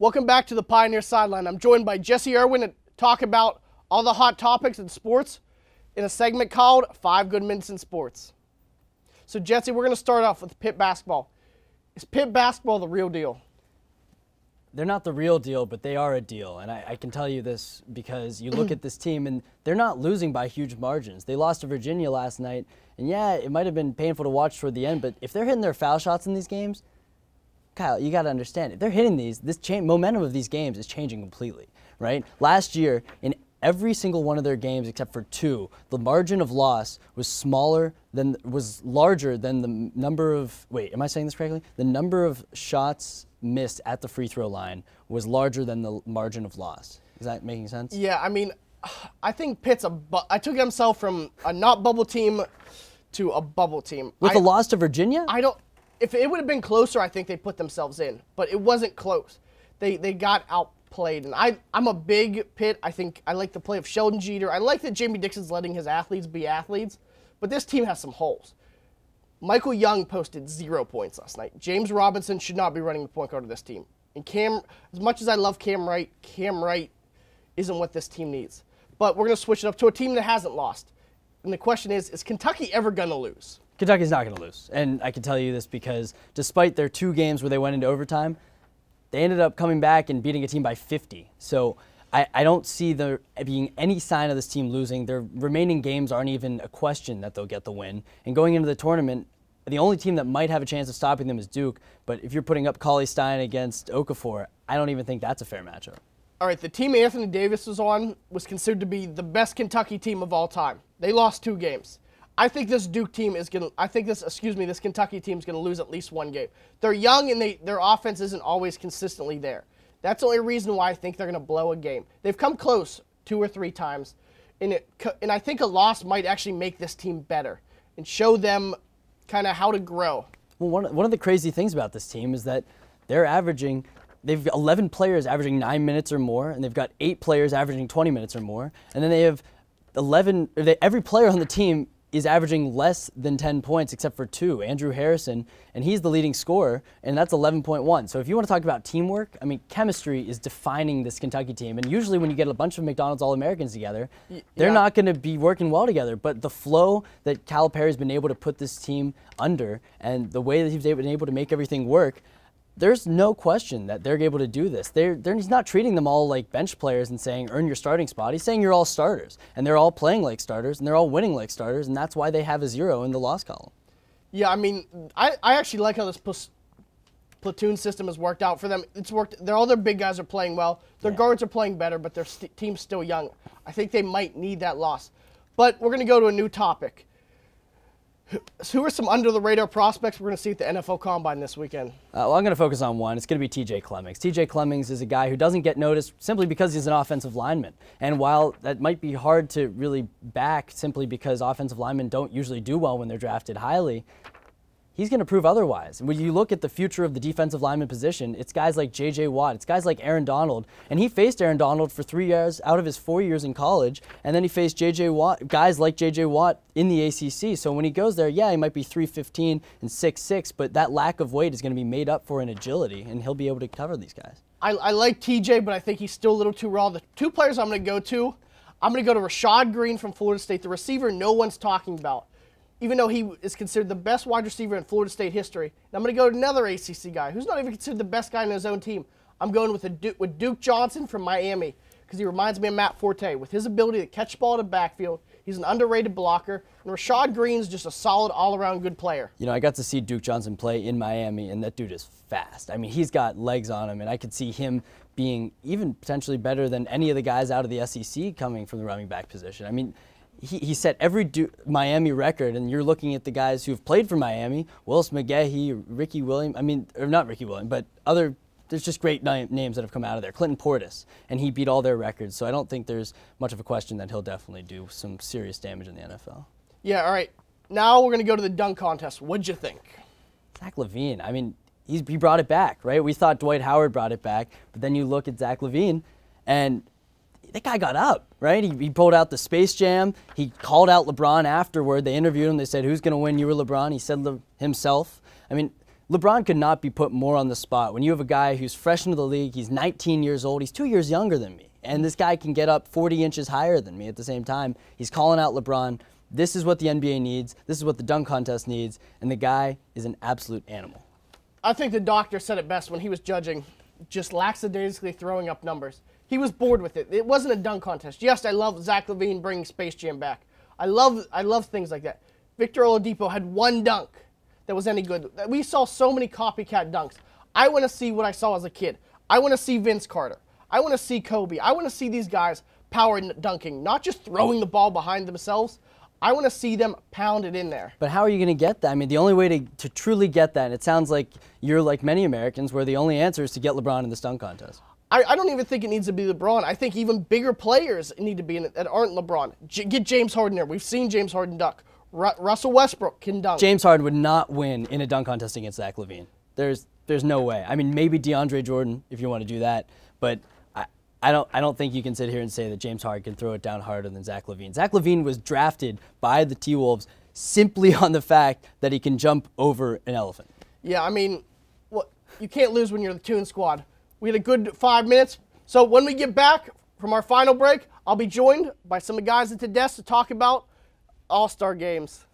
Welcome back to the Pioneer Sideline. I'm joined by Jesse Irwin to talk about all the hot topics in sports in a segment called Five Good Minutes in Sports. So, Jesse, we're going to start off with Pitt basketball. Is Pitt basketball the real deal? They're not the real deal, but they are a deal. And I, I can tell you this because you look at this team and they're not losing by huge margins. They lost to Virginia last night. And yeah, it might have been painful to watch toward the end, but if they're hitting their foul shots in these games, Kyle, you got to understand they're hitting these, this momentum of these games is changing completely, right? Last year, in every single one of their games except for two, the margin of loss was smaller than was larger than the number of wait, am I saying this correctly? The number of shots missed at the free throw line was larger than the margin of loss. Is that making sense? Yeah, I mean, I think Pitt's a. Bu- I took himself from a not bubble team to a bubble team with the loss to Virginia. I don't if it would have been closer, I think they put themselves in, but it wasn't close. They they got outplayed, and I I'm a big Pitt. I think I like the play of Sheldon Jeter. I like that Jamie Dixon's letting his athletes be athletes, but this team has some holes. Michael Young posted zero points last night. James Robinson should not be running the point guard of this team. And Cam, as much as I love Cam Wright, Cam Wright isn't what this team needs. But we're going to switch it up to a team that hasn't lost. And the question is, is Kentucky ever going to lose? Kentucky's not going to lose. And I can tell you this because despite their two games where they went into overtime, they ended up coming back and beating a team by 50. So I, I, don't see there being any sign of this team losing. Their remaining games aren't even a question that they'll get the win. And going into the tournament, the only team that might have a chance of stopping them is Duke. But if you're putting up Kali Stein against Okafor, I don't even think that's a fair matchup. All right, the team Anthony Davis was on was considered to be the best Kentucky team of all time. They lost two games. I think this Duke team is gonna. I think this, excuse me, this Kentucky team is gonna lose at least one game. They're young and they their offense isn't always consistently there. That's the only reason why I think they're gonna blow a game. They've come close two or three times, and it and I think a loss might actually make this team better and show them kind of how to grow. Well, one one of the crazy things about this team is that they're averaging they've 11 players averaging nine minutes or more, and they've got eight players averaging 20 minutes or more, and then they have 11. They, every player on the team is averaging less than 10 points except for two, Andrew Harrison, and he's the leading scorer, and that's 11.1. So if you want to talk about teamwork, I mean, chemistry is defining this Kentucky team. And usually when you get a bunch of McDonald's All-Americans together, they're not going to be working well together. But the flow that Calipari's been able to put this team under and the way that he's been able to make everything work, there's no question that they're able to do this. They're, they're, he's not treating them all like bench players and saying, earn your starting spot. He's saying you're all starters, and they're all playing like starters, and they're all winning like starters, and that's why they have a zero in the loss column. Yeah, I mean, I, I actually like how this pl- platoon system has worked out for them. It's worked. Their, all their big guys are playing well. Their yeah. guards are playing better, but their st- team's still young. I think they might need that loss. But we're going to go to a new topic. Who are some under the radar prospects we're going to see at the NFL Combine this weekend? Uh, well, I'm going to focus on one. It's going to be TJ Clemmings. TJ Clemmings is a guy who doesn't get noticed simply because he's an offensive lineman. And while that might be hard to really back simply because offensive linemen don't usually do well when they're drafted highly, he's going to prove otherwise. And when you look at the future of the defensive lineman position, it's guys like J.J. Watt, it's guys like Aaron Donald, and he faced Aaron Donald for three years out of his four years in college, and then he faced J.J. Watt, guys like J.J. Watt in the ACC. So when he goes there, yeah, he might be 315 and 6'6", but that lack of weight is going to be made up for in agility, and he'll be able to cover these guys. I, I like T.J., but I think he's still a little too raw. The two players I'm going to go to, I'm going to go to Rashad Green from Florida State, the receiver no one's talking about even though he is considered the best wide receiver in Florida State history. And I'm going to go to another ACC guy who's not even considered the best guy in his own team. I'm going with, a, with Duke Johnson from Miami because he reminds me of Matt Forte with his ability to catch ball to backfield. He's an underrated blocker, and Rashad Green's just a solid all-around good player. You know, I got to see Duke Johnson play in Miami, and that dude is fast. I mean, he's got legs on him, and I could see him being even potentially better than any of the guys out of the SEC coming from the running back position. I mean, he, he set every du- Miami record, and you're looking at the guys who've played for Miami: Willis McGahee, Ricky Williams. I mean, or not Ricky Williams, but other. There's just great names that have come out of there. Clinton Portis, and he beat all their records. So I don't think there's much of a question that he'll definitely do some serious damage in the NFL. Yeah. All right. Now we're gonna go to the dunk contest. What'd you think? Zach Levine. I mean, he brought it back, right? We thought Dwight Howard brought it back, but then you look at Zach Levine, and that guy got up, right? He, he pulled out the Space Jam. He called out LeBron afterward. They interviewed him. They said, Who's going to win, you or LeBron? He said Le himself. I mean, LeBron could not be put more on the spot. When you have a guy who's fresh into the league, he's 19 years old, he's two years younger than me, and this guy can get up 40 inches higher than me at the same time. He's calling out LeBron. This is what the NBA needs. This is what the dunk contest needs. And the guy is an absolute animal. I think the doctor said it best when he was judging just lackadaisically throwing up numbers. He was bored with it. It wasn't a dunk contest. Yes, I love Zach Levine bringing Space Jam back. I love I love things like that. Victor Oladipo had one dunk that was any good. We saw so many copycat dunks. I want to see what I saw as a kid. I want to see Vince Carter. I want to see Kobe. I want to see these guys power dunking, not just throwing the ball behind themselves. I want to see them pound it in there. But how are you going to get that? I mean, the only way to, to truly get that, and it sounds like you're like many Americans, where the only answer is to get LeBron in this dunk contest. I, I, don't even think it needs to be LeBron. I think even bigger players need to be in it that aren't LeBron. J get James Harden there. We've seen James Harden dunk. Ru Russell Westbrook can dunk. James Harden would not win in a dunk contest against Zach Levine. There's there's no way. I mean, maybe DeAndre Jordan if you want to do that, but I, don't I don't think you can sit here and say that James Harden can throw it down harder than Zach Levine. Zach Levine was drafted by the T Wolves simply on the fact that he can jump over an elephant. Yeah, I mean, well, you can't lose when you're the Tune Squad. We had a good five minutes. So when we get back from our final break, I'll be joined by some of the guys at the desk to talk about All Star games.